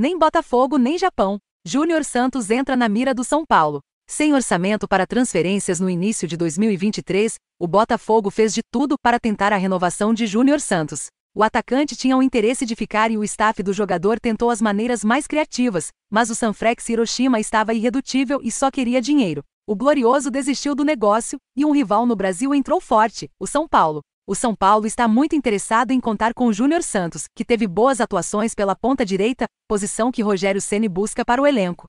Nem Botafogo nem Japão. Júnior Santos entra na mira do São Paulo. Sem orçamento para transferências no início de 2023, o Botafogo fez de tudo para tentar a renovação de Júnior Santos. O atacante tinha o interesse de ficar e o staff do jogador tentou as maneiras mais criativas, mas o Sanfrex Hiroshima estava irredutível e só queria dinheiro. O Glorioso desistiu do negócio e um rival no Brasil entrou forte, o São Paulo. O São Paulo está muito interessado em contar com o Júnior Santos, que teve boas atuações pela ponta direita, posição que Rogério Ceni busca para o elenco.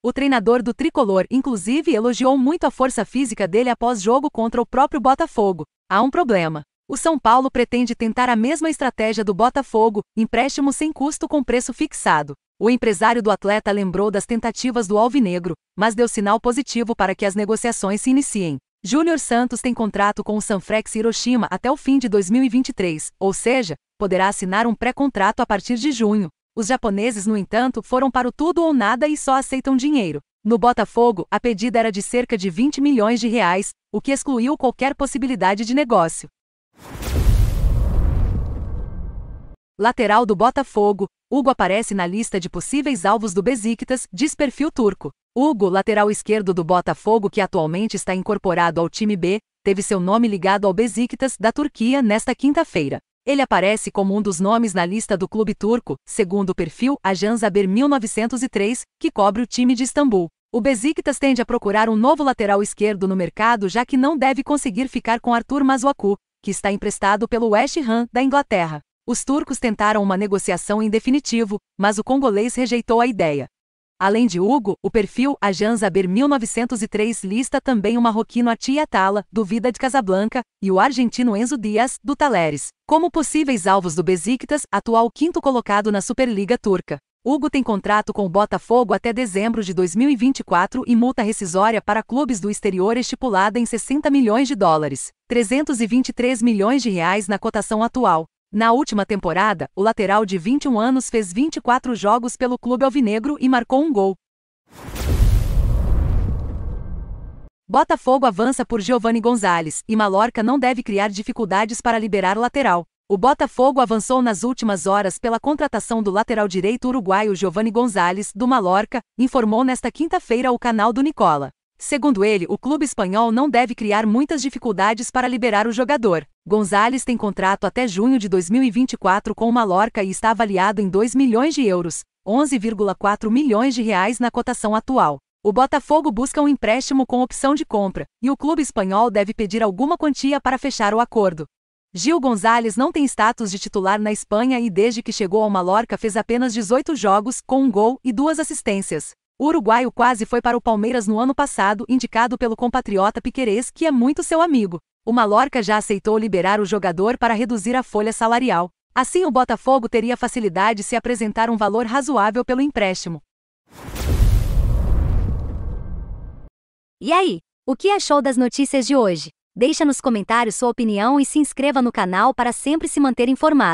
O treinador do tricolor, inclusive, elogiou muito a força física dele após jogo contra o próprio Botafogo. Há um problema. O São Paulo pretende tentar a mesma estratégia do Botafogo, empréstimo sem custo com preço fixado. O empresário do atleta lembrou das tentativas do Alvinegro, mas deu sinal positivo para que as negociações se iniciem. Júnior Santos tem contrato com o Sanfrex Hiroshima até o fim de 2023, ou seja, poderá assinar um pré-contrato a partir de junho. Os japoneses, no entanto, foram para o tudo ou nada e só aceitam dinheiro. No Botafogo, a pedida era de cerca de 20 milhões de reais, o que excluiu qualquer possibilidade de negócio. Lateral do Botafogo, Hugo aparece na lista de possíveis alvos do Besiktas, diz perfil turco. Hugo, lateral esquerdo do Botafogo que atualmente está incorporado ao time B, teve seu nome ligado ao Besiktas da Turquia nesta quinta-feira. Ele aparece como um dos nomes na lista do clube turco, segundo o perfil Ajans Haber 1903, que cobre o time de Istambul. O Besiktas tende a procurar um novo lateral esquerdo no mercado já que não deve conseguir ficar com Arthur Mazuaku, que está emprestado pelo West Ham da Inglaterra. Os turcos tentaram uma negociação em definitivo, mas o congolês rejeitou a ideia. Além de Hugo, o perfil Ajan Zaber 1903 lista também o marroquino Atia Atala, do Vida de Casablanca, e o argentino Enzo Dias, do Taleres, como possíveis alvos do Besiktas, atual quinto colocado na Superliga Turca. Hugo tem contrato com o Botafogo até dezembro de 2024 e multa rescisória para clubes do exterior estipulada em 60 milhões de dólares, 323 milhões de reais na cotação atual. Na última temporada, o lateral de 21 anos fez 24 jogos pelo clube alvinegro e marcou um gol. Botafogo avança por Giovanni Gonzalez e Mallorca não deve criar dificuldades para liberar o lateral. O Botafogo avançou nas últimas horas pela contratação do lateral direito uruguaio Giovanni Gonzalez, do Mallorca, informou nesta quinta-feira o canal do Nicola. Segundo ele, o clube espanhol não deve criar muitas dificuldades para liberar o jogador. Gonzalez tem contrato até junho de 2024 com o Mallorca e está avaliado em 2 milhões de euros, 11,4 milhões de reais na cotação atual. O Botafogo busca um empréstimo com opção de compra, e o clube espanhol deve pedir alguma quantia para fechar o acordo. Gil Gonzalez não tem status de titular na Espanha e desde que chegou ao Mallorca fez apenas 18 jogos, com um gol e duas assistências. O uruguaio quase foi para o Palmeiras no ano passado, indicado pelo compatriota Piquerez, que é muito seu amigo. O Mallorca já aceitou liberar o jogador para reduzir a folha salarial. Assim, o Botafogo teria facilidade se apresentar um valor razoável pelo empréstimo. E aí, o que achou das notícias de hoje? Deixa nos comentários sua opinião e se inscreva no canal para sempre se manter informado.